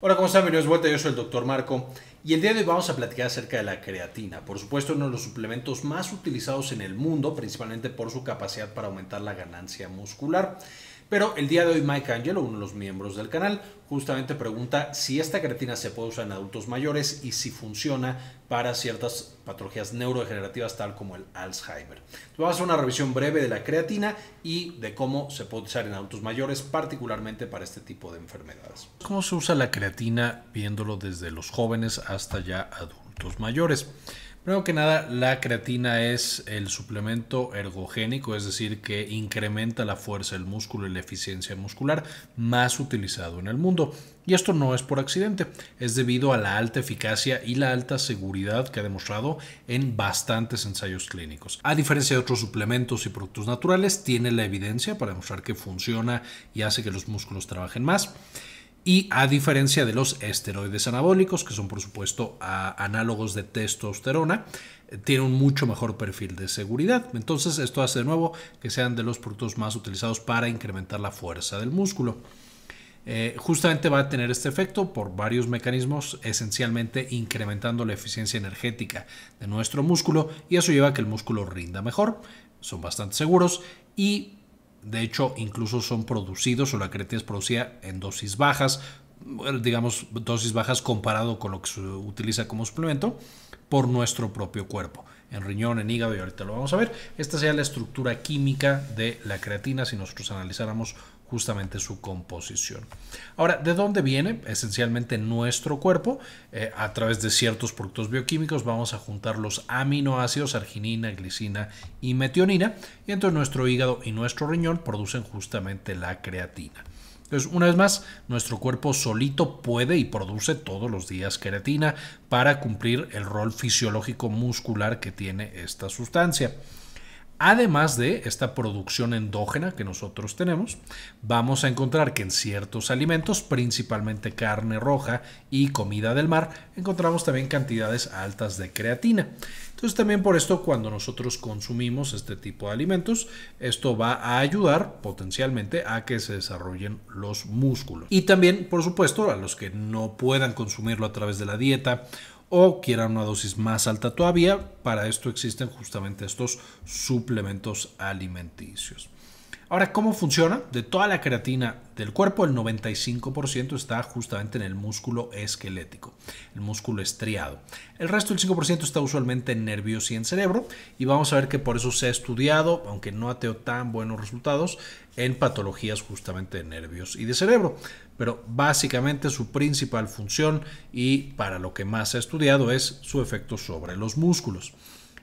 Hola, ¿cómo están? Bienvenidos de vuelta, yo soy el Dr. Marco y el día de hoy vamos a platicar acerca de la creatina. Por supuesto, uno de los suplementos más utilizados en el mundo, principalmente por su capacidad para aumentar la ganancia muscular. Pero el día de hoy Mike Angelo, uno de los miembros del canal, justamente pregunta si esta creatina se puede usar en adultos mayores y si funciona para ciertas patologías neurodegenerativas tal como el Alzheimer. Vamos a hacer una revisión breve de la creatina y de cómo se puede usar en adultos mayores, particularmente para este tipo de enfermedades. ¿Cómo se usa la creatina viéndolo desde los jóvenes hasta ya adultos mayores? Primero que nada, la creatina es el suplemento ergogénico, es decir, que incrementa la fuerza del músculo y la eficiencia muscular más utilizado en el mundo. Y esto no es por accidente, es debido a la alta eficacia y la alta seguridad que ha demostrado en bastantes ensayos clínicos. A diferencia de otros suplementos y productos naturales, tiene la evidencia para demostrar que funciona y hace que los músculos trabajen más y a diferencia de los esteroides anabólicos, que son por supuesto análogos de testosterona, eh, tiene un mucho mejor perfil de seguridad. Entonces esto hace de nuevo que sean de los productos más utilizados para incrementar la fuerza del músculo. Eh, justamente va a tener este efecto por varios mecanismos, esencialmente incrementando la eficiencia energética de nuestro músculo y eso lleva a que el músculo rinda mejor, son bastante seguros y de hecho, incluso son producidos, o la creatina es producida en dosis bajas, digamos, dosis bajas comparado con lo que se utiliza como suplemento por nuestro propio cuerpo. En riñón, en hígado, y ahorita lo vamos a ver. Esta sería la estructura química de la creatina si nosotros analizáramos justamente su composición. Ahora, ¿de dónde viene? Esencialmente nuestro cuerpo, eh, a través de ciertos productos bioquímicos, vamos a juntar los aminoácidos, arginina, glicina y metionina, y entonces nuestro hígado y nuestro riñón producen justamente la creatina. Entonces, una vez más, nuestro cuerpo solito puede y produce todos los días creatina para cumplir el rol fisiológico muscular que tiene esta sustancia. Además de esta producción endógena que nosotros tenemos, vamos a encontrar que en ciertos alimentos, principalmente carne roja y comida del mar, encontramos también cantidades altas de creatina. Entonces también por esto cuando nosotros consumimos este tipo de alimentos, esto va a ayudar potencialmente a que se desarrollen los músculos. Y también, por supuesto, a los que no puedan consumirlo a través de la dieta o quieran una dosis más alta todavía, para esto existen justamente estos suplementos alimenticios. Ahora, ¿cómo funciona? De toda la creatina del cuerpo, el 95% está justamente en el músculo esquelético, el músculo estriado. El resto del 5% está usualmente en nervios y en cerebro, y vamos a ver que por eso se ha estudiado, aunque no ha tenido tan buenos resultados, en patologías justamente de nervios y de cerebro. Pero básicamente su principal función y para lo que más se ha estudiado es su efecto sobre los músculos.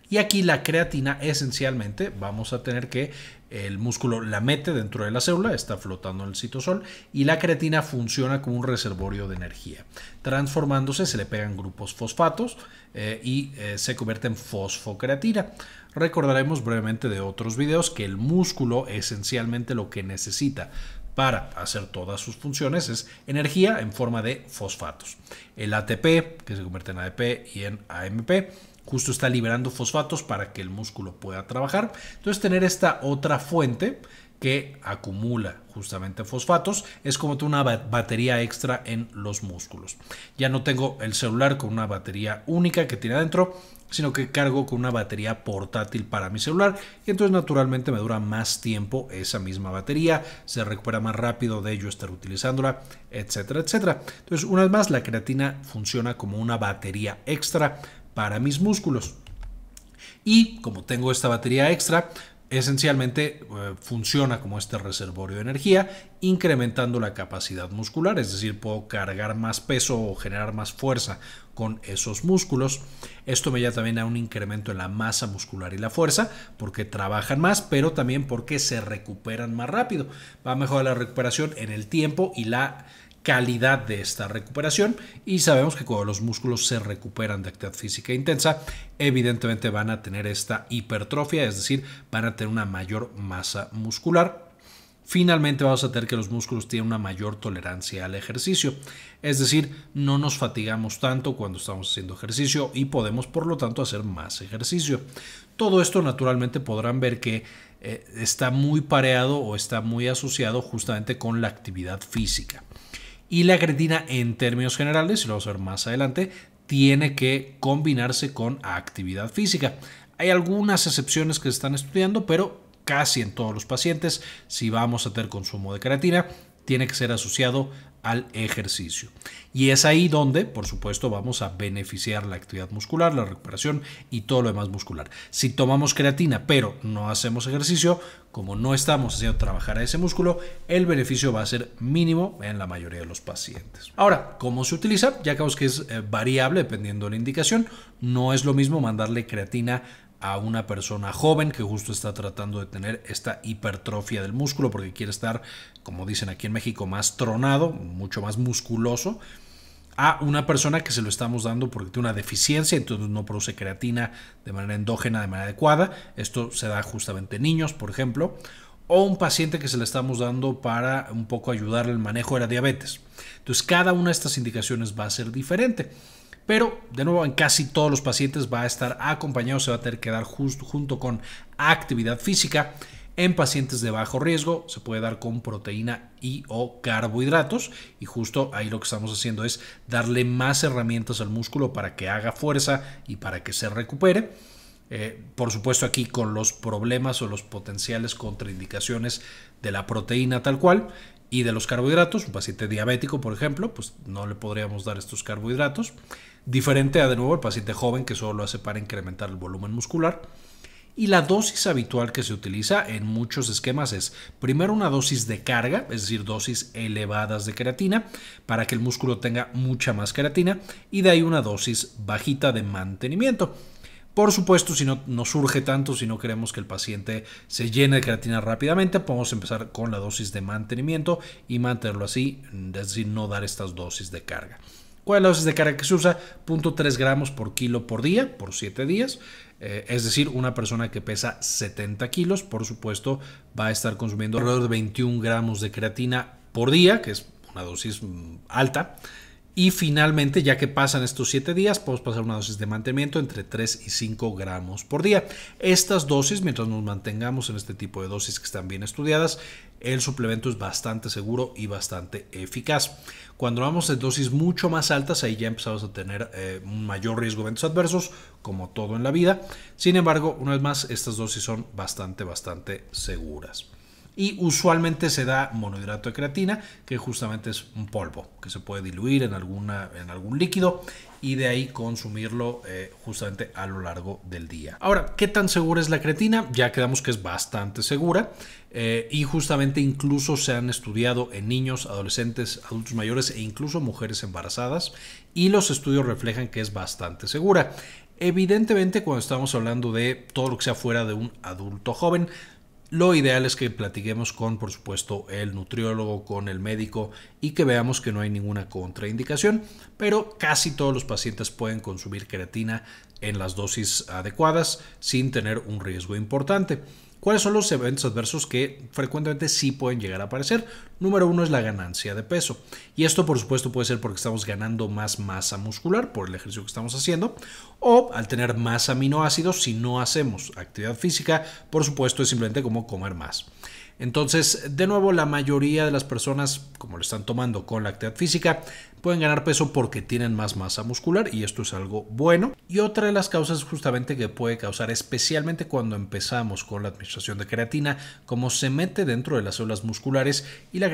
Y aquí la creatina esencialmente vamos a tener que el músculo la mete dentro de la célula, está flotando en el citosol y la creatina funciona como un reservorio de energía. Transformándose se le pegan grupos fosfatos eh, y eh, se convierte en fosfocreatina. Recordaremos brevemente de otros videos que el músculo esencialmente lo que necesita para hacer todas sus funciones es energía en forma de fosfatos. El ATP, que se convierte en ADP y en AMP, justo está liberando fosfatos para que el músculo pueda trabajar. Entonces tener esta otra fuente que acumula justamente fosfatos es como una batería extra en los músculos. Ya no tengo el celular con una batería única que tiene adentro, sino que cargo con una batería portátil para mi celular y entonces naturalmente me dura más tiempo esa misma batería, se recupera más rápido de ello estar utilizándola, etcétera, etcétera. Entonces, una vez más, la creatina funciona como una batería extra para mis músculos. Y como tengo esta batería extra, esencialmente eh, funciona como este reservorio de energía, incrementando la capacidad muscular, es decir, puedo cargar más peso o generar más fuerza con esos músculos. Esto me lleva también a un incremento en la masa muscular y la fuerza, porque trabajan más, pero también porque se recuperan más rápido. Va a mejorar la recuperación en el tiempo y la calidad de esta recuperación y sabemos que cuando los músculos se recuperan de actividad física intensa, evidentemente van a tener esta hipertrofia, es decir, van a tener una mayor masa muscular. Finalmente vamos a tener que los músculos tienen una mayor tolerancia al ejercicio, es decir, no nos fatigamos tanto cuando estamos haciendo ejercicio y podemos por lo tanto hacer más ejercicio. Todo esto naturalmente podrán ver que eh, está muy pareado o está muy asociado justamente con la actividad física. Y la creatina en términos generales, y lo vamos a ver más adelante, tiene que combinarse con actividad física. Hay algunas excepciones que se están estudiando, pero casi en todos los pacientes, si vamos a tener consumo de creatina, tiene que ser asociado al ejercicio. Y es ahí donde, por supuesto, vamos a beneficiar la actividad muscular, la recuperación y todo lo demás muscular. Si tomamos creatina pero no hacemos ejercicio, como no estamos haciendo trabajar a ese músculo, el beneficio va a ser mínimo en la mayoría de los pacientes. Ahora, ¿cómo se utiliza? Ya que es eh, variable dependiendo de la indicación, no es lo mismo mandarle creatina a una persona joven que justo está tratando de tener esta hipertrofia del músculo porque quiere estar, como dicen aquí en México, más tronado, mucho más musculoso, a una persona que se lo estamos dando porque tiene una deficiencia, entonces no produce creatina de manera endógena, de manera adecuada. Esto se da justamente en niños, por ejemplo, o un paciente que se le estamos dando para un poco ayudarle el manejo de la diabetes. Entonces, cada una de estas indicaciones va a ser diferente pero de nuevo en casi todos los pacientes va a estar acompañado, se va a tener que dar junto con actividad física. En pacientes de bajo riesgo se puede dar con proteína y o carbohidratos y justo ahí lo que estamos haciendo es darle más herramientas al músculo para que haga fuerza y para que se recupere. Eh, por supuesto aquí con los problemas o los potenciales contraindicaciones de la proteína tal cual y de los carbohidratos. Un paciente diabético, por ejemplo, pues no le podríamos dar estos carbohidratos. Diferente a de nuevo el paciente joven que solo lo hace para incrementar el volumen muscular. Y la dosis habitual que se utiliza en muchos esquemas es primero una dosis de carga, es decir, dosis elevadas de creatina, para que el músculo tenga mucha más creatina, y de ahí una dosis bajita de mantenimiento. Por supuesto, si no, nos surge tanto, si no queremos que el paciente se llene de creatina rápidamente, podemos empezar con la dosis de mantenimiento y mantenerlo así, es decir, no dar estas dosis de carga. ¿Cuál es la dosis de carga que se usa? 0.3 gramos por kilo por día, por 7 días. Eh, es decir, una persona que pesa 70 kilos, por supuesto, va a estar consumiendo alrededor de 21 gramos de creatina por día, que es una dosis mm, alta. Y finalmente, ya que pasan estos 7 días, podemos pasar una dosis de mantenimiento entre 3 y 5 gramos por día. Estas dosis, mientras nos mantengamos en este tipo de dosis que están bien estudiadas, el suplemento es bastante seguro y bastante eficaz. Cuando vamos a dosis mucho más altas, ahí ya empezamos a tener eh, un mayor riesgo de eventos adversos, como todo en la vida. Sin embargo, una vez más, estas dosis son bastante, bastante seguras y usualmente se da monohidrato de creatina, que justamente es un polvo que se puede diluir en, alguna, en algún líquido y de ahí consumirlo eh, justamente a lo largo del día. Ahora, ¿qué tan segura es la creatina? Ya quedamos que es bastante segura eh, y justamente incluso se han estudiado en niños, adolescentes, adultos mayores e incluso mujeres embarazadas y los estudios reflejan que es bastante segura. Evidentemente, cuando estamos hablando de todo lo que sea fuera de un adulto joven, lo ideal es que platiquemos con, por supuesto, el nutriólogo, con el médico y que veamos que no hay ninguna contraindicación, pero casi todos los pacientes pueden consumir creatina en las dosis adecuadas sin tener un riesgo importante. ¿Cuáles son los eventos adversos que frecuentemente sí pueden llegar a aparecer? Número uno es la ganancia de peso. Y esto por supuesto puede ser porque estamos ganando más masa muscular por el ejercicio que estamos haciendo o al tener más aminoácidos si no hacemos actividad física, por supuesto es simplemente como comer más. Entonces, de nuevo, la mayoría de las personas, como lo están tomando con la actividad física, pueden ganar peso porque tienen más masa muscular y esto es algo bueno. Y otra de las causas justamente que puede causar, especialmente cuando empezamos con la administración de creatina, como se mete dentro de las células musculares y la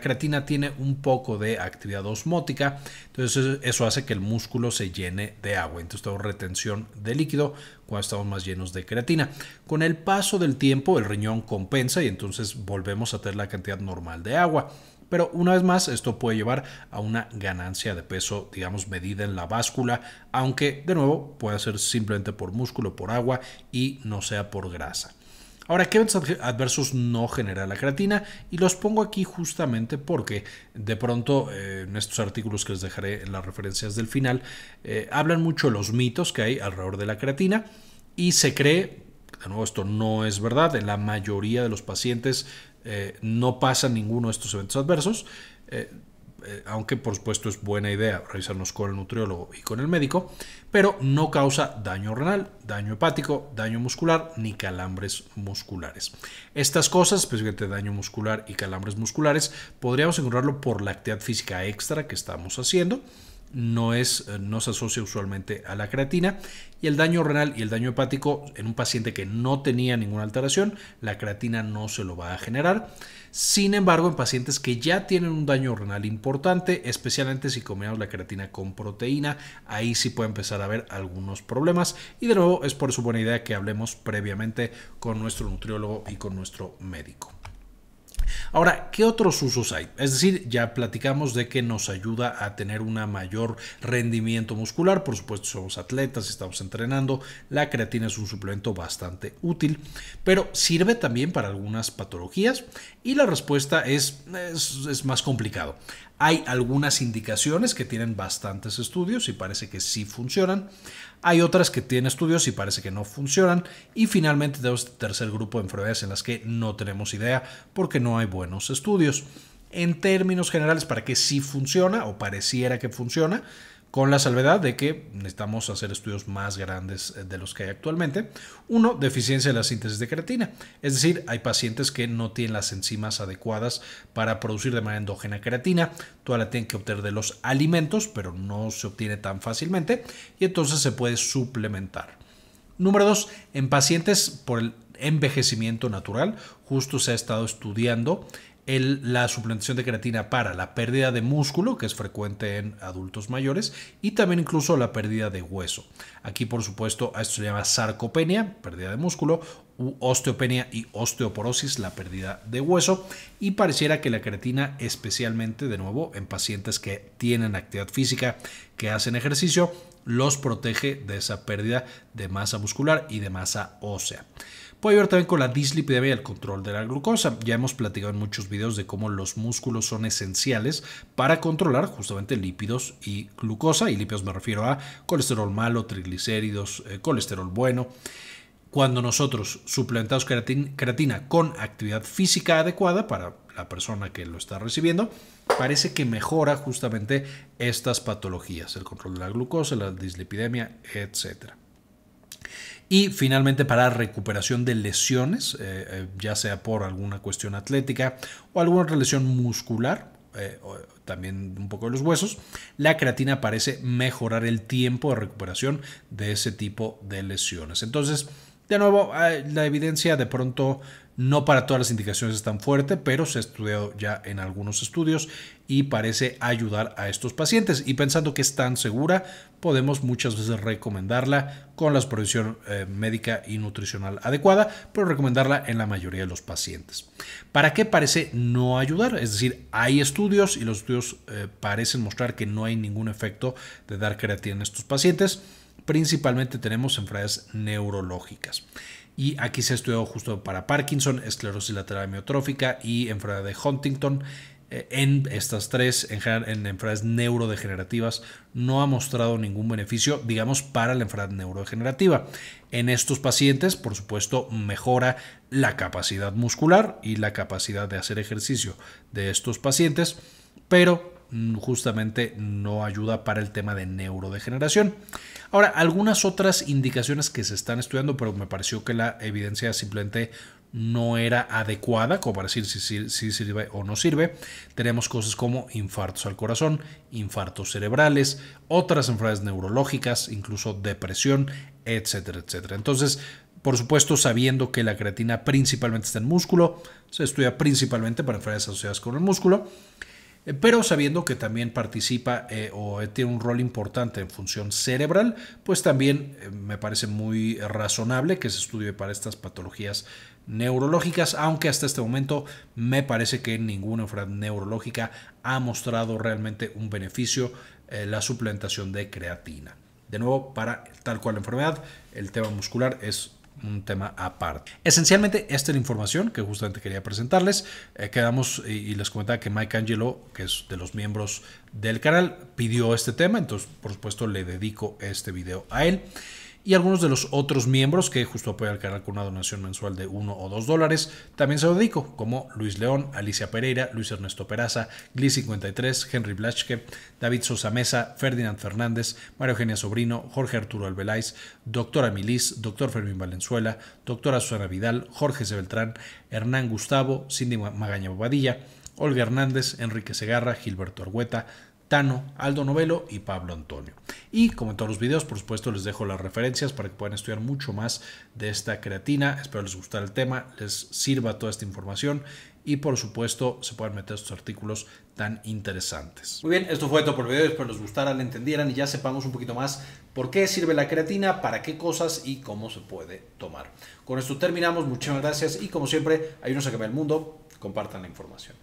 creatina, tiene un poco de actividad osmótica, entonces eso hace que el músculo se llene de agua, entonces retención de líquido, cuando estamos más llenos de creatina. Con el paso del tiempo el riñón compensa y entonces volvemos a tener la cantidad normal de agua. Pero una vez más, esto puede llevar a una ganancia de peso, digamos, medida en la báscula, aunque de nuevo puede ser simplemente por músculo, por agua y no sea por grasa. Ahora, ¿qué eventos adversos no genera la creatina? Y los pongo aquí justamente porque de pronto eh, en estos artículos que les dejaré en las referencias del final, eh, hablan mucho de los mitos que hay alrededor de la creatina y se cree, de nuevo esto no es verdad, en la mayoría de los pacientes eh, no pasa ninguno de estos eventos adversos. Eh, aunque por supuesto es buena idea revisarnos con el nutriólogo y con el médico, pero no causa daño renal, daño hepático, daño muscular ni calambres musculares. Estas cosas, especialmente daño muscular y calambres musculares, podríamos encontrarlo por la actividad física extra que estamos haciendo eh, no, se asocia usualmente a la creatina. Y el daño renal y el daño hepático en un paciente que no tenía ninguna alteración, la creatina no se lo va a generar. Sin embargo, en pacientes que ya tienen un daño renal importante, especialmente si combinamos la creatina con proteína, ahí sí puede empezar a haber algunos problemas. Y de nuevo, es por su buena idea que hablemos previamente con nuestro nutriólogo y con nuestro médico. Ahora, ¿qué otros usos hay? Es decir, ya platicamos de que nos ayuda a tener un mayor rendimiento muscular, por supuesto somos atletas, estamos entrenando, la creatina es un suplemento bastante útil, pero sirve también para algunas patologías y la respuesta es, es, es más complicado. Hay algunas indicaciones que tienen bastantes estudios y parece que sí funcionan. Hay otras que tienen estudios y parece que no funcionan. Y finalmente tenemos este tercer grupo de enfermedades en las que no tenemos idea porque no hay buenos estudios. En términos generales, para que sí funciona o pareciera que funciona, con la salvedad de que necesitamos hacer estudios más grandes eh, de los que hay actualmente. Uno, deficiencia de la síntesis de creatina, es decir, hay pacientes que no tienen las enzimas adecuadas para producir de manera endógena creatina, toda la tienen que obtener de los alimentos, pero no se obtiene tan fácilmente y entonces se puede suplementar. Número dos, en pacientes por el envejecimiento natural, justo se ha estado estudiando la suplementación de creatina para la pérdida de músculo, que es frecuente en adultos mayores, y también incluso la pérdida de hueso. Aquí, por supuesto, esto se llama sarcopenia, pérdida de músculo, osteopenia y osteoporosis, la pérdida de hueso, y pareciera que la creatina, especialmente de nuevo en pacientes que tienen actividad física, que hacen ejercicio, los protege de esa pérdida de masa muscular y de masa ósea. Puede ayudar también con la dislipidemia y el control de la glucosa. Ya hemos platicado en muchos videos de cómo los músculos son esenciales para controlar justamente lípidos y glucosa. Y lípidos me refiero a colesterol malo, triglicéridos, eh, colesterol bueno. Cuando nosotros suplementamos creatina, creatina con actividad física adecuada para la persona que lo está recibiendo, parece que mejora justamente estas patologías, el control de la glucosa, la dislipidemia, etcétera. Y finalmente para recuperación de lesiones, eh, eh, ya sea por alguna cuestión atlética o alguna lesión muscular, eh, también un poco de los huesos, la creatina parece mejorar el tiempo de recuperación de ese tipo de lesiones. Entonces, de nuevo, la evidencia de pronto no para todas las indicaciones es tan fuerte, pero se ha estudiado ya en algunos estudios y parece ayudar a estos pacientes. Y pensando que es tan segura, podemos muchas veces recomendarla con la supervisión eh, médica y nutricional adecuada, pero recomendarla en la mayoría de los pacientes. ¿Para qué parece no ayudar? Es decir, hay estudios y los estudios eh, parecen mostrar que no hay ningún efecto de dar creatina en estos pacientes. Principalmente tenemos enfermedades neurológicas y aquí se ha estudiado justo para Parkinson, esclerosis lateral amiotrófica y enfermedad de Huntington. Eh, en estas tres, en, enfermedades neurodegenerativas, no ha mostrado ningún beneficio, digamos, para la enfermedad neurodegenerativa. En estos pacientes, por supuesto, mejora la capacidad muscular y la capacidad de hacer ejercicio de estos pacientes, pero Mm, justamente no ayuda para el tema de neurodegeneración. Ahora, algunas otras indicaciones que se están estudiando, pero me pareció que la evidencia simplemente no era adecuada, como para decir si, sirve o no sirve. Tenemos cosas como infartos al corazón, infartos cerebrales, otras enfermedades neurológicas, incluso depresión, etcétera, etcétera. Entonces, por supuesto, sabiendo que la creatina principalmente está en músculo, se estudia principalmente para enfermedades asociadas con el músculo. Eh, pero sabiendo que también participa eh, o eh, tiene un rol importante en función cerebral, pues también me parece muy razonable que se estudie para estas patologías neurológicas, aunque hasta este momento me parece que ninguna enfermedad neurológica ha mostrado realmente un beneficio la suplementación de creatina. De nuevo, para tal cual enfermedad, el tema muscular es un tema aparte. Esencialmente, esta es la información que justamente quería presentarles. Eh, quedamos y, y, les comentaba que Mike Angelo, que es de los miembros del canal, pidió este tema, entonces por supuesto le dedico este video a él y algunos de los otros miembros que justo apoyan al canal con una donación mensual de 1 o 2 dólares, también se lo dedico, como Luis León, Alicia Pereira, Luis Ernesto Peraza, Gli 53, Henry Blaschke, David Sosa Mesa, Ferdinand Fernández, María Eugenia Sobrino, Jorge Arturo Albeláez, Doctora Milis, Doctor Fermín Valenzuela, Doctora Susana Vidal, Jorge C. Beltrán, Hernán Gustavo, Cindy Magaña Bobadilla, Olga Hernández, Enrique Segarra, Gilberto Argueta, Tano, Aldo Novelo y Pablo Antonio. Y como en todos los videos, por supuesto, les dejo las referencias para que puedan estudiar mucho más de esta creatina. Espero les guste el tema, les sirva toda esta información y por supuesto se puedan meter estos artículos tan interesantes. Muy bien, esto fue todo por el video, espero les gustara, le entendieran y ya sepamos un poquito más por qué sirve la creatina, para qué cosas y cómo se puede tomar. Con esto terminamos, muchísimas gracias y como siempre, ayúdenos a cambiar el mundo, compartan la información.